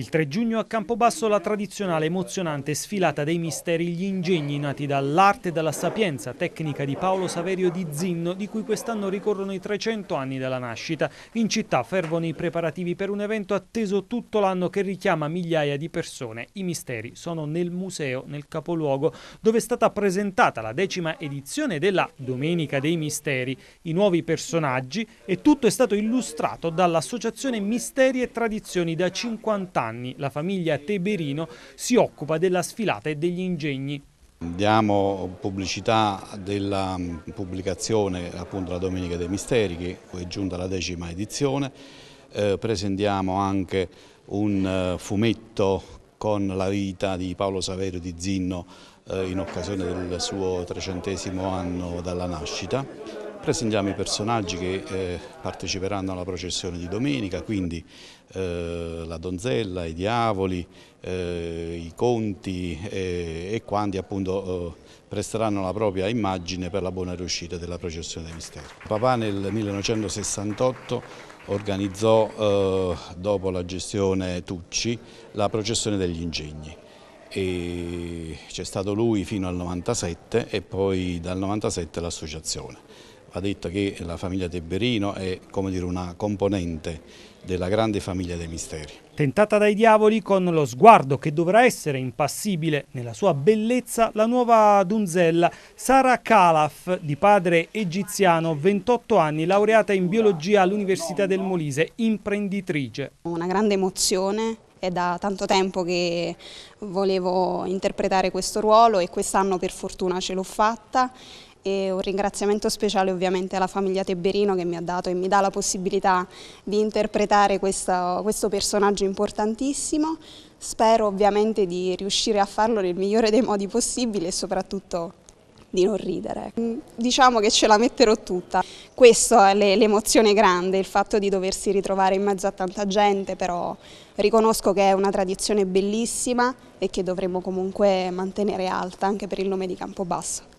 Il 3 giugno a Campobasso la tradizionale emozionante sfilata dei misteri gli ingegni nati dall'arte e dalla sapienza tecnica di Paolo Saverio di Zinno di cui quest'anno ricorrono i 300 anni dalla nascita. In città fervono i preparativi per un evento atteso tutto l'anno che richiama migliaia di persone. I misteri sono nel museo, nel capoluogo, dove è stata presentata la decima edizione della Domenica dei Misteri, i nuovi personaggi e tutto è stato illustrato dall'associazione Misteri e Tradizioni da 50 anni anni. La famiglia Teberino si occupa della sfilata e degli ingegni. Diamo pubblicità della mm, pubblicazione appunto la Domenica dei Misteri che è giunta alla decima edizione, eh, presentiamo anche un eh, fumetto con la vita di Paolo Saverio di Zinno eh, in occasione del suo trecentesimo anno dalla nascita Presentiamo i personaggi che eh, parteciperanno alla processione di domenica, quindi eh, la donzella, i diavoli, eh, i conti eh, e quanti appunto eh, presteranno la propria immagine per la buona riuscita della processione dei misteri. Papà nel 1968 organizzò, eh, dopo la gestione Tucci, la processione degli ingegni c'è stato lui fino al 97 e poi dal 97 l'associazione. Va detto che la famiglia Teberino è dire, una componente della grande famiglia dei misteri. Tentata dai diavoli con lo sguardo che dovrà essere impassibile nella sua bellezza, la nuova donzella Sara Calaf, di padre egiziano, 28 anni, laureata in biologia all'Università del Molise, imprenditrice. Una grande emozione, è da tanto tempo che volevo interpretare questo ruolo e quest'anno per fortuna ce l'ho fatta e un ringraziamento speciale ovviamente alla famiglia Tebberino che mi ha dato e mi dà la possibilità di interpretare questo, questo personaggio importantissimo. Spero ovviamente di riuscire a farlo nel migliore dei modi possibili e soprattutto di non ridere. Mm, diciamo che ce la metterò tutta. Questa è l'emozione grande, il fatto di doversi ritrovare in mezzo a tanta gente, però riconosco che è una tradizione bellissima e che dovremmo comunque mantenere alta anche per il nome di Campobasso.